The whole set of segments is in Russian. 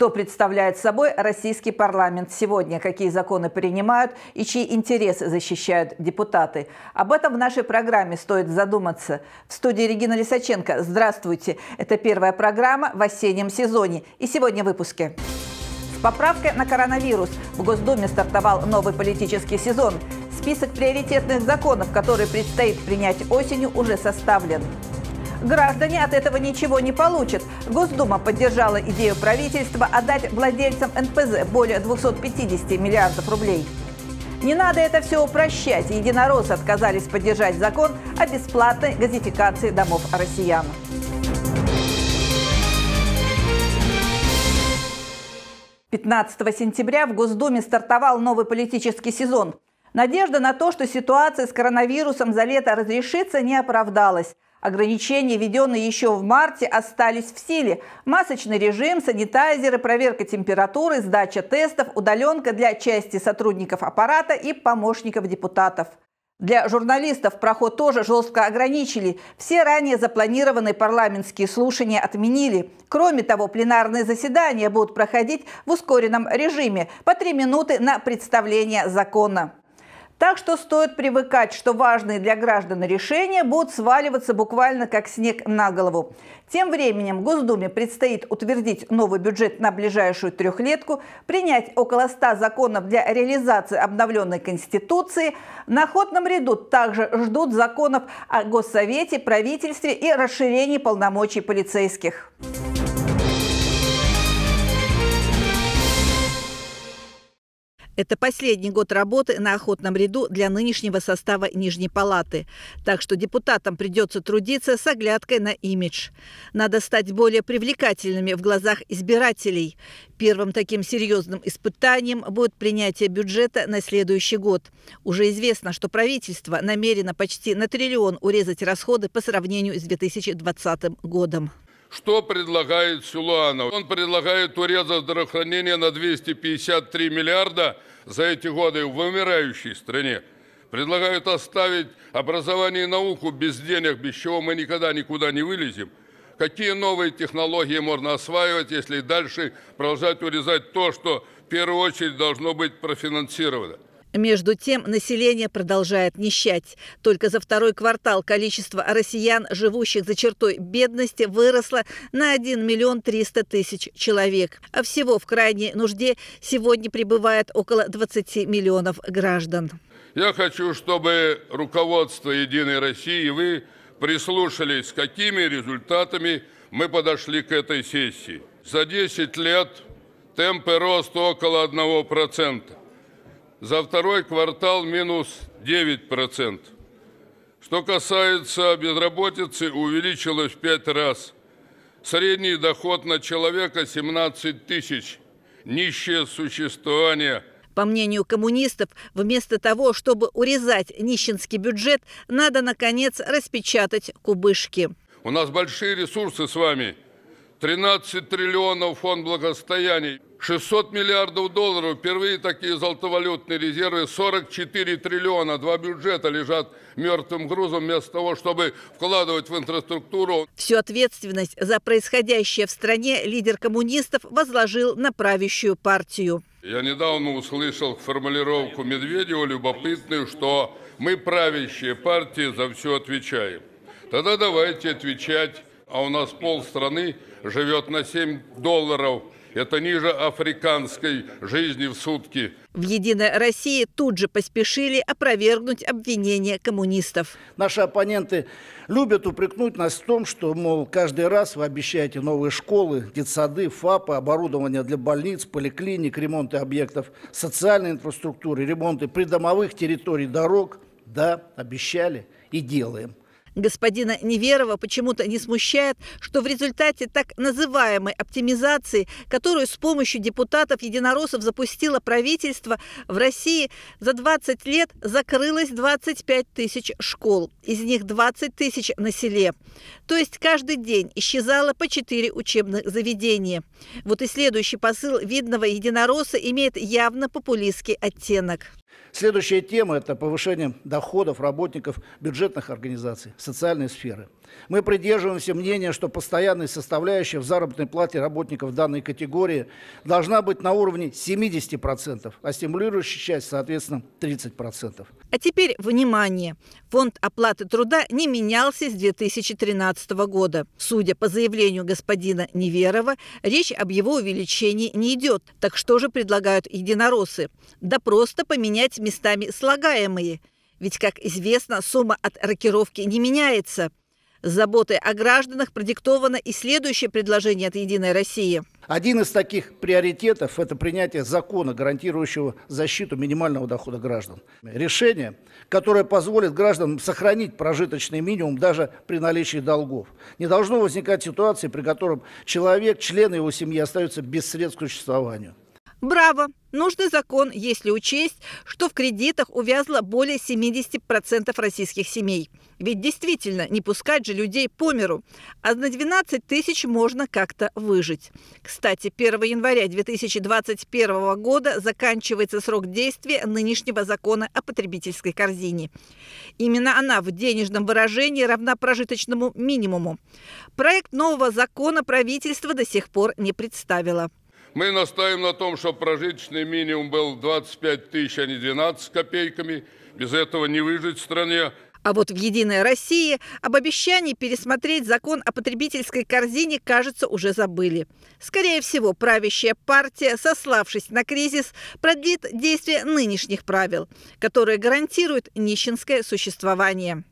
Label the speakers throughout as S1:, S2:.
S1: что представляет собой российский парламент сегодня, какие законы принимают и чьи интересы защищают депутаты. Об этом в нашей программе стоит задуматься. В студии Регина Лисаченко. Здравствуйте. Это первая программа в осеннем сезоне. И сегодня в выпуске. С поправкой на коронавирус в Госдуме стартовал новый политический сезон. Список приоритетных законов, которые предстоит принять осенью, уже составлен. Граждане от этого ничего не получат. Госдума поддержала идею правительства отдать владельцам НПЗ более 250 миллиардов рублей. Не надо это все упрощать. Единороссы отказались поддержать закон о бесплатной газификации домов россиян. Пятнадцатого сентября в Госдуме стартовал новый политический сезон. Надежда на то, что ситуация с коронавирусом за лето разрешится, не оправдалась. Ограничения, введенные еще в марте, остались в силе. Масочный режим, санитайзеры, проверка температуры, сдача тестов, удаленка для части сотрудников аппарата и помощников депутатов. Для журналистов проход тоже жестко ограничили. Все ранее запланированные парламентские слушания отменили. Кроме того, пленарные заседания будут проходить в ускоренном режиме по три минуты на представление закона. Так что стоит привыкать, что важные для граждан решения будут сваливаться буквально как снег на голову. Тем временем Госдуме предстоит утвердить новый бюджет на ближайшую трехлетку, принять около 100 законов для реализации обновленной Конституции. На ходном ряду также ждут законов о Госсовете, правительстве и расширении полномочий полицейских. Это последний год работы на охотном ряду для нынешнего состава Нижней Палаты. Так что депутатам придется трудиться с оглядкой на имидж. Надо стать более привлекательными в глазах избирателей. Первым таким серьезным испытанием будет принятие бюджета на следующий год. Уже известно, что правительство намерено почти на триллион урезать расходы по сравнению с 2020 годом.
S2: Что предлагает Силуанов? Он предлагает урезать здравоохранение на 253 миллиарда за эти годы в вымирающей стране. Предлагают оставить образование и науку без денег, без чего мы никогда никуда не вылезем. Какие новые технологии можно осваивать, если дальше продолжать урезать то, что в первую очередь должно быть профинансировано?
S1: Между тем, население продолжает нищать. Только за второй квартал количество россиян, живущих за чертой бедности, выросло на 1 миллион 300 тысяч человек. А всего в крайней нужде сегодня пребывает около 20 миллионов граждан.
S2: Я хочу, чтобы руководство «Единой России» и вы прислушались, с какими результатами мы подошли к этой сессии. За 10 лет темпы роста около 1% за второй квартал минус 9%. Что касается безработицы, увеличилось в 5 раз. Средний доход на человека 17 тысяч. Нищее существование –
S1: по мнению коммунистов, вместо того, чтобы урезать нищенский бюджет, надо, наконец, распечатать кубышки.
S2: У нас большие ресурсы с вами. 13 триллионов фонд благосостояний. 600 миллиардов долларов, впервые такие золотовалютные резервы, 44 триллиона, два бюджета лежат мертвым грузом вместо того, чтобы вкладывать в инфраструктуру.
S1: Всю ответственность за происходящее в стране лидер коммунистов возложил на правящую партию.
S2: Я недавно услышал формулировку Медведева любопытную, что мы правящие партии за все отвечаем. Тогда давайте отвечать, а у нас пол страны живет на 7 долларов – это ниже африканской жизни в сутки.
S1: В «Единой России» тут же поспешили опровергнуть обвинения коммунистов. Наши оппоненты любят упрекнуть нас в том, что, мол, каждый раз вы обещаете новые школы,
S3: детсады, ФАПы, оборудование для больниц, поликлиник, ремонты объектов социальной инфраструктуры,
S1: ремонты придомовых территорий, дорог. Да, обещали и делаем. Господина Неверова почему-то не смущает, что в результате так называемой оптимизации, которую с помощью депутатов-единороссов запустило правительство, в России за 20 лет закрылось 25 тысяч школ, из них 20 тысяч на селе. То есть каждый день исчезало по 4 учебных заведения. Вот и следующий посыл видного единоросса имеет явно популистский оттенок. Следующая
S3: тема – это повышение доходов работников
S1: бюджетных организаций,
S3: социальной сферы – мы придерживаемся мнения, что постоянной составляющей в заработной плате работников данной категории должна быть на уровне 70%, а стимулирующая часть, соответственно, 30%.
S1: А теперь внимание. Фонд оплаты труда не менялся с 2013 года. Судя по заявлению господина Неверова, речь об его увеличении не идет. Так что же предлагают единороссы? Да просто поменять местами слагаемые. Ведь, как известно, сумма от рокировки не меняется. С заботой о гражданах продиктовано и следующее предложение от «Единой России».
S3: Один из таких приоритетов – это принятие закона, гарантирующего защиту минимального дохода граждан. Решение, которое позволит гражданам сохранить прожиточный минимум даже при наличии долгов. Не должно возникать ситуации, при котором человек, члены
S1: его семьи остаются без средств к существованию. Браво! Нужный закон, если учесть, что в кредитах увязло более 70% российских семей. Ведь действительно, не пускать же людей по миру. А на 12 тысяч можно как-то выжить. Кстати, 1 января 2021 года заканчивается срок действия нынешнего закона о потребительской корзине. Именно она в денежном выражении равна прожиточному минимуму. Проект нового закона правительство до сих пор не представило.
S2: Мы настаиваем на том, чтобы прожиточный минимум был 25 тысяч, а не 12 копейками. Без этого не выжить в стране.
S1: А вот в «Единой России» об обещании пересмотреть закон о потребительской корзине, кажется, уже забыли. Скорее всего, правящая партия, сославшись на кризис, продлит действие нынешних правил, которые гарантируют нищенское существование.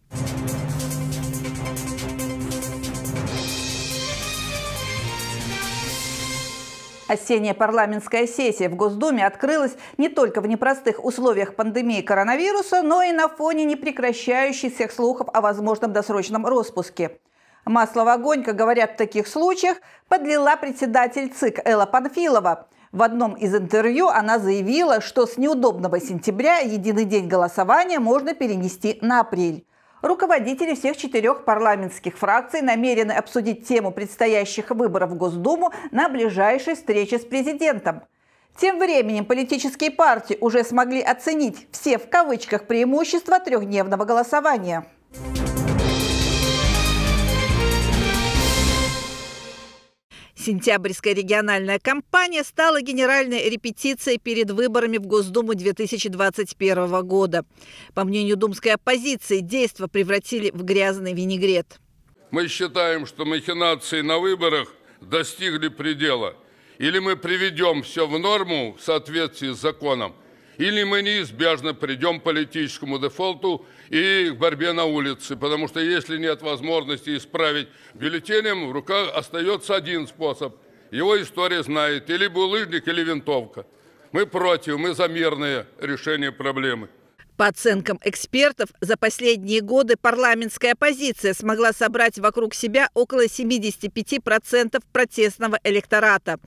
S1: Осенняя парламентская сессия в Госдуме открылась не только в непростых условиях пандемии коронавируса, но и на фоне непрекращающихся слухов о возможном досрочном распуске. Масло в огонь, как говорят в таких случаях, подлила председатель ЦИК Элла Панфилова. В одном из интервью она заявила, что с неудобного сентября единый день голосования можно перенести на апрель. Руководители всех четырех парламентских фракций намерены обсудить тему предстоящих выборов в Госдуму на ближайшей встрече с президентом. Тем временем политические партии уже смогли оценить все в кавычках преимущества трехдневного голосования. Сентябрьская региональная кампания стала генеральной репетицией перед выборами в Госдуму 2021 года. По мнению думской оппозиции, действия превратили в грязный винегрет.
S2: Мы считаем, что махинации на выборах достигли предела. Или мы приведем все в норму в соответствии с законом – или мы неизбежно придем к политическому дефолту и к борьбе на улице, потому что если нет возможности исправить бюллетенем, в руках остается один способ. Его история знает, или булыжник, или винтовка. Мы против, мы за мирное решение проблемы.
S1: По оценкам экспертов, за последние годы парламентская оппозиция смогла собрать вокруг себя около 75% протестного электората.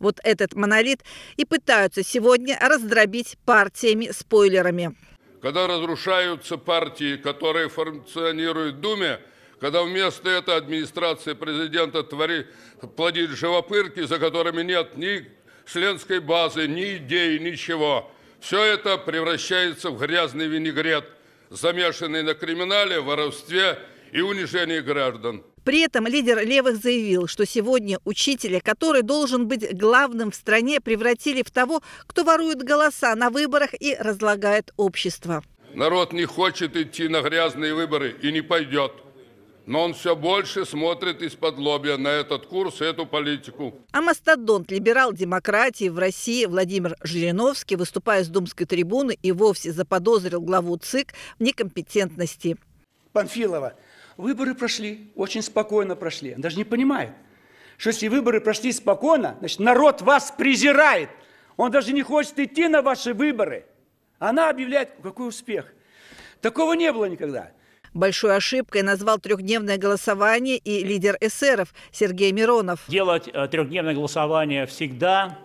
S1: Вот этот монолит и пытаются сегодня раздробить партиями-спойлерами.
S2: Когда разрушаются партии, которые функционируют в Думе, когда вместо этого администрации президента твори, плодит живопырки, за которыми нет ни членской базы, ни идей, ничего. Все это превращается в грязный винегрет, замешанный на криминале, воровстве и унижении граждан.
S1: При этом лидер левых заявил, что сегодня учителя, который должен быть главным в стране, превратили в того, кто ворует голоса на выборах и разлагает общество.
S2: Народ не хочет идти на грязные выборы и не пойдет но он все больше смотрит из-под лобья на этот курс, и эту политику.
S1: А мастодонт либерал демократии в России Владимир Жириновский, выступая с думской трибуны, и вовсе заподозрил главу ЦИК в некомпетентности. Панфилова, выборы прошли, очень спокойно прошли. Он даже не понимает, что если выборы прошли
S3: спокойно, значит, народ вас презирает. Он даже не хочет идти на ваши выборы.
S1: Она объявляет, какой успех. Такого не было никогда. Большой ошибкой назвал трехдневное голосование и лидер эсеров Сергей Миронов. Делать э, трехдневное голосование всегда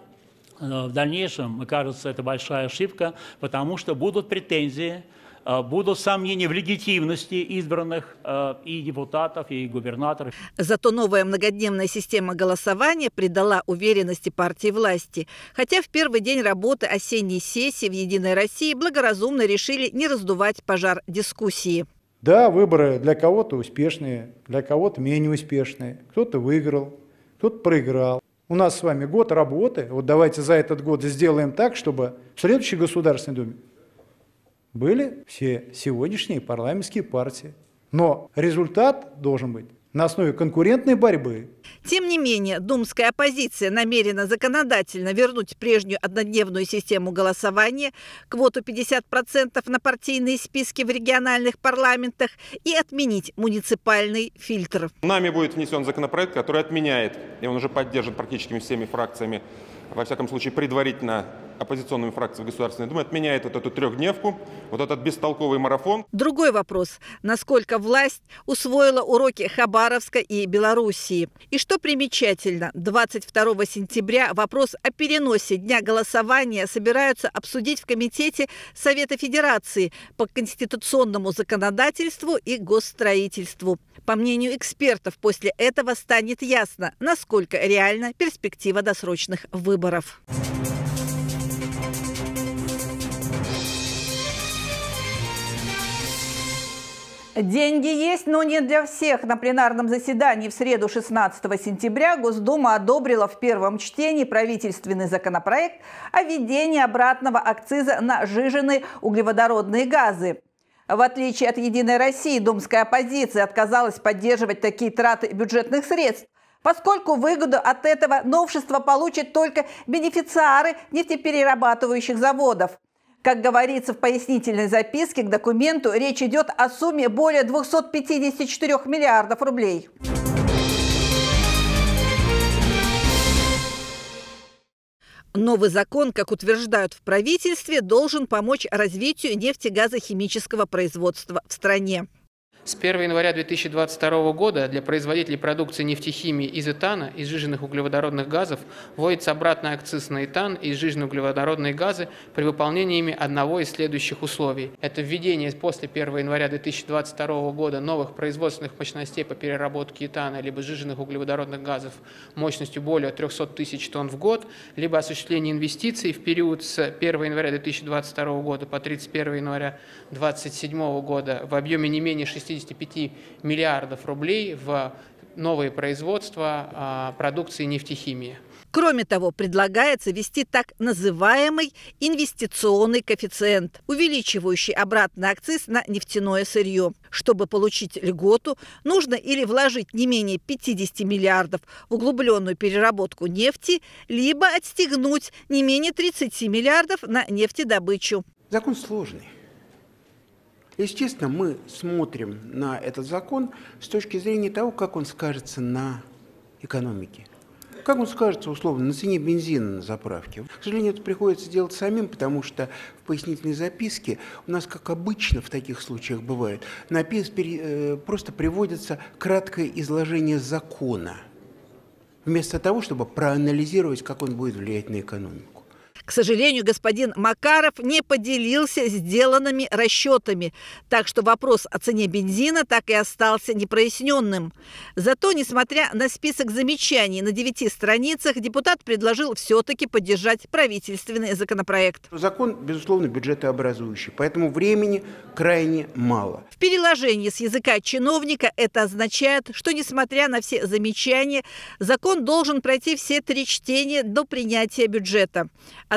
S1: э, в дальнейшем, мне кажется, это большая ошибка,
S3: потому что будут претензии э, будут сомнения в легитимности избранных и депутатов, и губернаторов.
S1: Зато новая многодневная система голосования придала уверенности партии власти. Хотя в первый день работы осенней сессии в «Единой России» благоразумно решили не раздувать пожар дискуссии.
S3: Да, выборы для кого-то успешные, для кого-то менее успешные. Кто-то выиграл, кто-то проиграл. У нас с вами год работы. Вот давайте за этот год сделаем так, чтобы в следующей Государственной Думе были все сегодняшние парламентские партии. Но результат должен быть на основе конкурентной борьбы.
S1: Тем не менее, думская оппозиция намерена законодательно вернуть прежнюю однодневную систему голосования, квоту 50% на партийные списки в региональных парламентах и отменить муниципальный фильтр.
S3: Нами будет внесен законопроект, который отменяет, и он уже поддержан практически всеми фракциями, во всяком случае предварительно оппозиционными фракциями Государственной Думы отменяет вот эту трехдневку, вот этот бестолковый марафон.
S1: Другой вопрос. Насколько власть усвоила уроки Хабаровска и Белоруссии? И что примечательно, 22 сентября вопрос о переносе дня голосования собираются обсудить в Комитете Совета Федерации по конституционному законодательству и госстроительству. По мнению экспертов, после этого станет ясно, насколько реальна перспектива досрочных выборов. Thank you Деньги есть, но не для всех. На пленарном заседании в среду 16 сентября Госдума одобрила в первом чтении правительственный законопроект о введении обратного акциза на жиженные углеводородные газы. В отличие от «Единой России», думская оппозиция отказалась поддерживать такие траты бюджетных средств, поскольку выгоду от этого новшества получат только бенефициары нефтеперерабатывающих заводов – как говорится в пояснительной записке к документу, речь идет о сумме более 254 миллиардов рублей. Новый закон, как утверждают в правительстве, должен помочь развитию нефтегазохимического производства в стране.
S4: С 1 января 2022 года для производителей продукции нефтехимии из этана и сжиженных углеводородных газов вводится обратный акциз на этан и сжиженные углеводородные газы при выполнении ими одного из следующих условий. Это введение после 1 января 2022 года новых производственных мощностей по переработке этана либо сжиженных углеводородных газов мощностью более 300 тысяч тонн в год, либо осуществление инвестиций в период с 1 января 2022 года по 31 января 2027 года в объеме не менее 60 65 миллиардов рублей в новые производства а, продукции нефтехимии.
S1: Кроме того, предлагается ввести так называемый инвестиционный коэффициент, увеличивающий обратный акциз на нефтяное сырье. Чтобы получить льготу, нужно или вложить не менее 50 миллиардов в углубленную переработку нефти, либо отстегнуть не менее 30 миллиардов на нефтедобычу. Закон сложный.
S3: Естественно, мы смотрим на этот закон с точки зрения того, как он скажется на экономике. Как он скажется, условно, на цене бензина на заправке? К сожалению, это приходится делать самим, потому что в пояснительной записке у нас, как обычно в таких случаях бывает, напис, э, просто приводится краткое изложение закона, вместо того, чтобы проанализировать, как он будет влиять на экономику.
S1: К сожалению, господин Макаров не поделился сделанными расчетами, так что вопрос о цене бензина так и остался непроясненным. Зато, несмотря на список замечаний на девяти страницах, депутат предложил все-таки поддержать правительственный законопроект. Закон, безусловно, бюджетообразующий, поэтому времени крайне мало. В переложении с языка чиновника это означает, что, несмотря на все замечания, закон должен пройти все три чтения до принятия бюджета.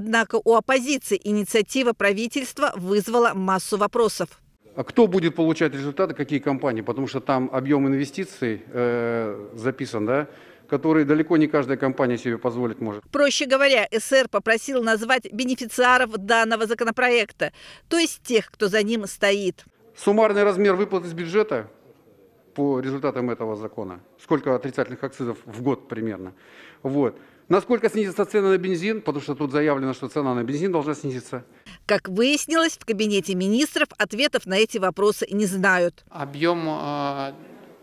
S1: Однако у оппозиции инициатива правительства вызвала массу вопросов.
S3: А Кто будет получать результаты, какие компании? Потому что там объем инвестиций э, записан, да? которые далеко не каждая компания себе позволить может.
S1: Проще говоря, СР попросил назвать бенефициаров данного законопроекта, то есть тех, кто за ним стоит. Суммарный
S3: размер выплат из бюджета по результатам этого закона, сколько отрицательных акцизов в год примерно, вот, Насколько снизится цена на бензин? Потому что тут заявлено, что цена на бензин должна снизиться.
S1: Как выяснилось, в кабинете министров ответов на эти вопросы не знают. Объем э,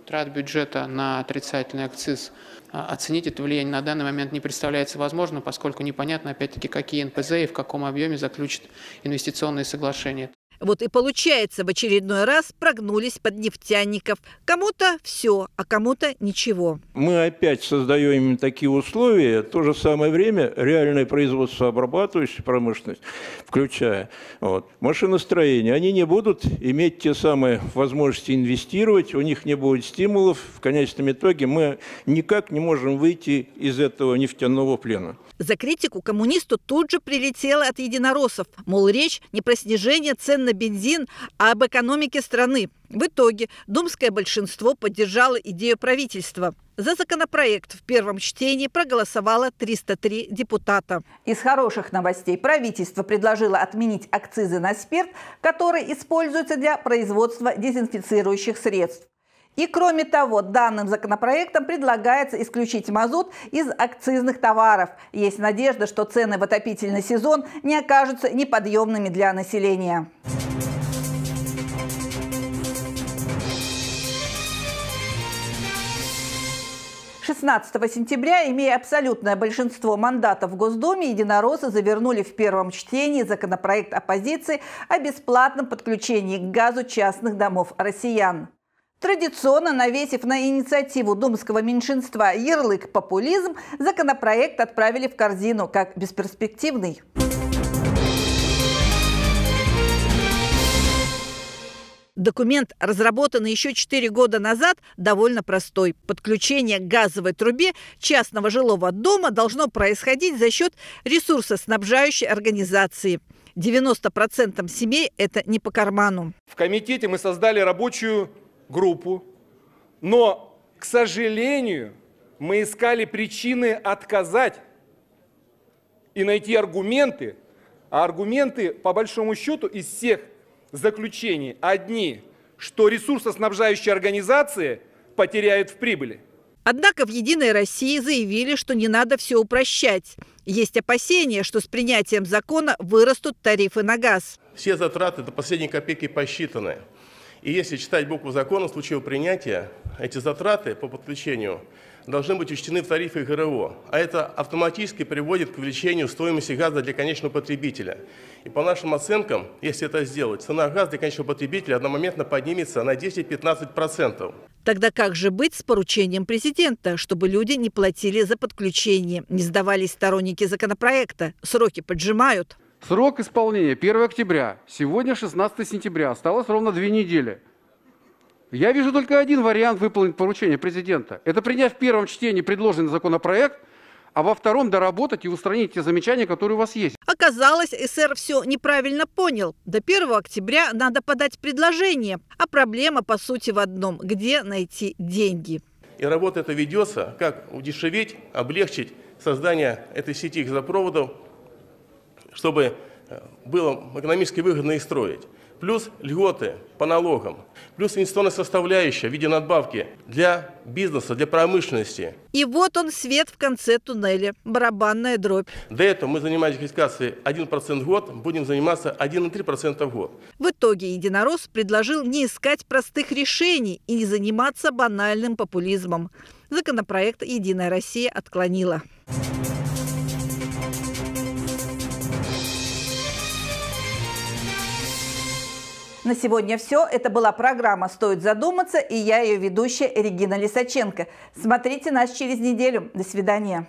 S4: трат бюджета на отрицательный акциз э, оценить это влияние на данный момент не представляется возможным, поскольку непонятно, опять-таки, какие НПЗ и в каком объеме заключат инвестиционные
S1: соглашения. Вот и получается, в очередной раз прогнулись под нефтяников. Кому-то все, а кому-то ничего.
S3: Мы опять создаем им такие условия, в то же самое время реальное производство обрабатывающей промышленности, включая вот, машиностроение, они не будут иметь те самые возможности инвестировать, у них не будет стимулов. В конечном итоге мы никак не можем выйти из этого нефтяного плена.
S1: За критику коммунисту тут же прилетело от единороссов. Мол, речь не про снижение цен на бензин, а об экономике страны. В итоге думское большинство поддержало идею правительства. За законопроект в первом чтении проголосовало 303 депутата. Из хороших новостей правительство предложило отменить акцизы на спирт, который используется для производства дезинфицирующих средств. И кроме того, данным законопроектом предлагается исключить мазут из акцизных товаров. Есть надежда, что цены в отопительный сезон не окажутся неподъемными для населения. 16 сентября, имея абсолютное большинство мандатов в Госдуме, единороссы завернули в первом чтении законопроект оппозиции о бесплатном подключении к газу частных домов россиян. Традиционно навесив на инициативу думского меньшинства ярлык «популизм», законопроект отправили в корзину как бесперспективный. Документ, разработанный еще 4 года назад, довольно простой. Подключение к газовой трубе частного жилого дома должно происходить за счет ресурсоснабжающей организации. 90% семей это не по карману.
S3: В комитете мы создали рабочую группу, но, к сожалению, мы искали причины отказать и найти аргументы, а аргументы, по большому счету, из всех заключений одни, что ресурсоснабжающие организации потеряют в прибыли.
S1: Однако в «Единой России» заявили, что не надо все упрощать. Есть опасения, что с принятием закона вырастут тарифы на газ. Все
S2: затраты до последней копейки посчитаны. И если читать букву закона, в случае принятия, эти затраты по подключению должны быть учтены в тарифе ГРО, а это автоматически приводит к увеличению стоимости газа для конечного потребителя. И по нашим оценкам, если это сделать, цена газа для конечного потребителя одномоментно поднимется на 10-15%.
S1: Тогда как же быть с поручением президента, чтобы люди не платили за подключение? Не сдавались сторонники законопроекта. Сроки поджимают.
S3: Срок исполнения 1 октября, сегодня 16 сентября, осталось ровно две недели. Я вижу только один вариант выполнить поручение президента. Это принять в первом чтении предложенный законопроект, а во втором доработать и устранить те замечания, которые у вас есть.
S1: Оказалось, СР все неправильно понял. До 1 октября надо подать предложение, а проблема по сути в одном – где найти деньги.
S2: И работа эта ведется, как удешевить, облегчить создание этой сети газопроводов – чтобы э, было экономически выгодно и строить. Плюс льготы по налогам, плюс инвестиционная составляющая в виде надбавки для бизнеса, для промышленности.
S1: И вот он, свет в конце туннеля, барабанная дробь.
S2: До этого мы занимались конфискацией 1% в год, будем заниматься 1,3% в год.
S1: В итоге Единорос предложил не искать простых решений и не заниматься банальным популизмом. Законопроект «Единая Россия» отклонила. На сегодня все. Это была программа «Стоит задуматься» и я ее ведущая Регина Лисаченко. Смотрите нас через неделю. До свидания.